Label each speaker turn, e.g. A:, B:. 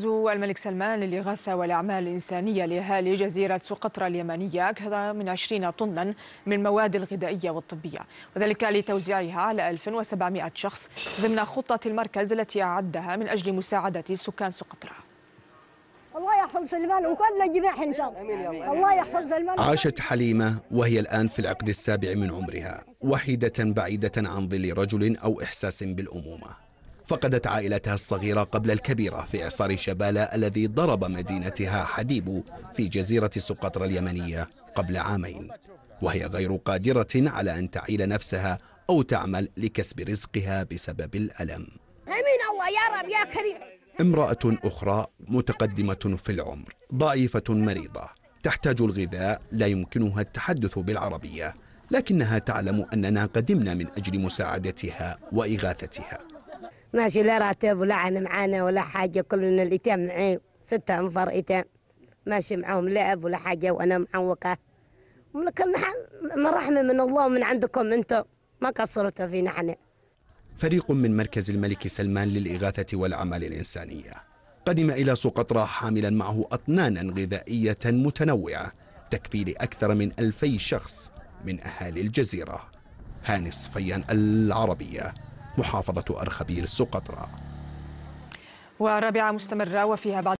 A: الملك سلمان للإغاثة والأعمال الإنسانية لأهالي جزيرة سقطرى اليمنية أكثر من 20 طنا من المواد الغذائية والطبية وذلك لتوزيعها على 1700 شخص ضمن خطة المركز التي أعدها من أجل مساعدة سكان سقطرى
B: الله يحفظ سلمان وكل الجماعة إن شاء الله الله يحفظ سلمان
C: عاشت حليمة وهي الآن في العقد السابع من عمرها وحيدة بعيدة عن ظل رجل أو إحساس بالأمومة فقدت عائلتها الصغيرة قبل الكبيرة في إعصار شبالة الذي ضرب مدينتها حديب في جزيرة سقطرى اليمنية قبل عامين وهي غير قادرة على أن تعيل نفسها أو تعمل لكسب رزقها بسبب الألم
B: أمين الله يا رب يا كريم
C: امرأة أخرى متقدمة في العمر ضعيفة مريضة تحتاج الغذاء لا يمكنها التحدث بالعربية لكنها تعلم أننا قدمنا من أجل مساعدتها وإغاثتها
B: ماشي لا راتب ولا عن معانا ولا حاجه كلنا الإيتام معي ستة انفار إيتام ماشي معاهم لا اب ولا حاجه وانا معوقه ولكن من رحمه من الله ومن عندكم انتم ما قصرتوا فينا احنا
C: فريق من مركز الملك سلمان للإغاثة والأعمال الإنسانية قدم إلى سقطرى حاملا معه أطنانا غذائية متنوعة تكفي لأكثر من ألفي شخص من أهالي الجزيرة هاني صفيان العربية محافظة أرخبيل سقطرى
A: ورابعة مستمرة وفيها بعد